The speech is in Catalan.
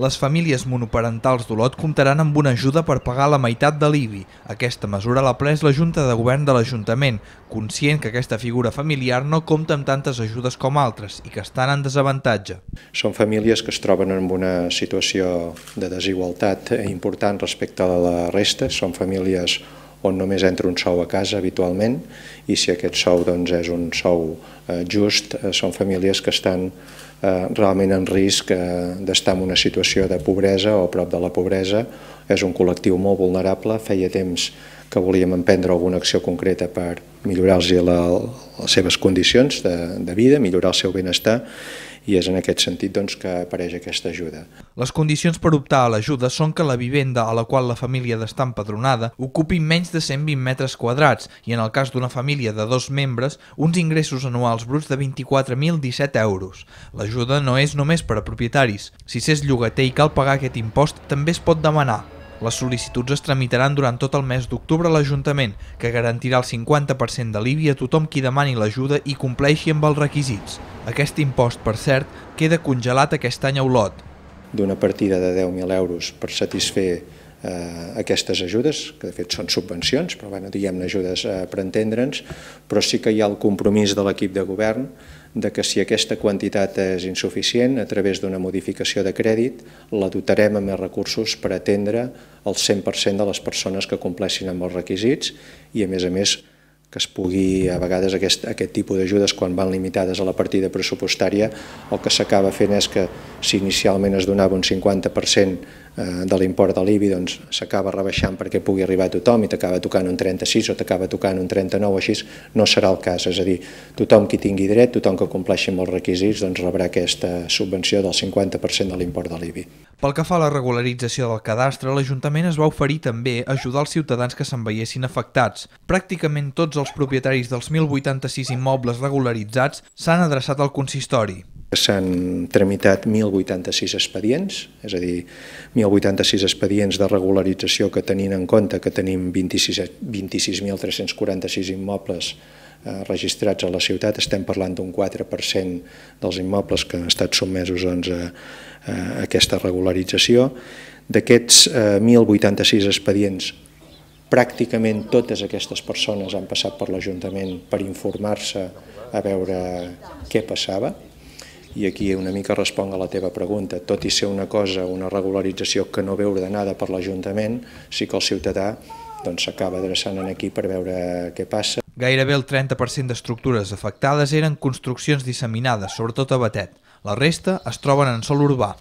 les famílies monoparentals d'Olot comptaran amb una ajuda per pagar la meitat de l'IBI. Aquesta mesura l'ha pres la Junta de Govern de l'Ajuntament, conscient que aquesta figura familiar no compta amb tantes ajudes com altres i que estan en desavantatge. Són famílies que es troben en una situació de desigualtat important respecte a la resta, són famílies on només entra un sou a casa habitualment i si aquest sou doncs, és un sou eh, just, eh, són famílies que estan Eh, realment en risc eh, d'estar en una situació de pobresa o prop de la pobresa. És un col·lectiu molt vulnerable, feia temps que que volíem emprendre alguna acció concreta per millorar-los les seves condicions de, de vida, millorar el seu benestar i és en aquest sentit doncs, que apareix aquesta ajuda. Les condicions per optar a l'ajuda són que la vivenda a la qual la família d'estar empadronada ocupi menys de 120 metres quadrats i en el cas d'una família de dos membres, uns ingressos anuals bruts de 24.017 euros. L'ajuda no és només per a propietaris. Si s'és llogater i cal pagar aquest impost, també es pot demanar les sol·licituds es tramitaran durant tot el mes d'octubre a l'Ajuntament, que garantirà el 50% de l'IBI a tothom qui demani l'ajuda i compleixi amb els requisits. Aquest impost, per cert, queda congelat aquest any a Olot. D'una partida de 10.000 euros per satisfer Eh, aquestes ajudes, que de fet són subvencions, però bueno, diguem-ne ajudes eh, per entendre'ns, però sí que hi ha el compromís de l'equip de govern de que si aquesta quantitat és insuficient, a través d'una modificació de crèdit, la dotarem amb més recursos per atendre el 100% de les persones que compleixin amb els requisits i, a més a més, que es pugui, a vegades, aquest, aquest tipus d'ajudes, quan van limitades a la partida pressupostària, el que s'acaba fent és que, si inicialment es donava un 50% Eh, de l'import de l'IBI doncs, s'acaba doncs, rebaixant perquè pugui arribar a tothom i t'acaba tocant un 36 o t'acaba tocant un 39 o així, no serà el cas. És a dir, tothom qui tingui dret, tothom que compleixi amb els requisits, doncs rebrà aquesta subvenció del 50% de l'import de l'IBI. Pel que fa a la regularització del cadastre, l'Ajuntament es va oferir també ajudar els ciutadans que se'n veiessin afectats. Pràcticament tots els propietaris dels 1.086 immobles regularitzats s'han adreçat al consistori. S'han tramitat 1.086 expedients, és a dir, 1.086 expedients de regularització que tenint en compte que tenim 26.346 immobles eh, registrats a la ciutat, estem parlant d'un 4% dels immobles que han estat sotmesos doncs, a aquesta regularització. D'aquests 1.086 eh, expedients, pràcticament totes aquestes persones han passat per l'Ajuntament per informar-se a veure què passava, i aquí una mica responc a la teva pregunta. Tot i ser una cosa, una regularització que no ve ordenada per l'Ajuntament, sí que el ciutadà doncs, s'acaba adreçant aquí per veure què passa. Gairebé el 30% d'estructures afectades eren construccions disseminades, sobretot a Batet. La resta es troben en sol urbà,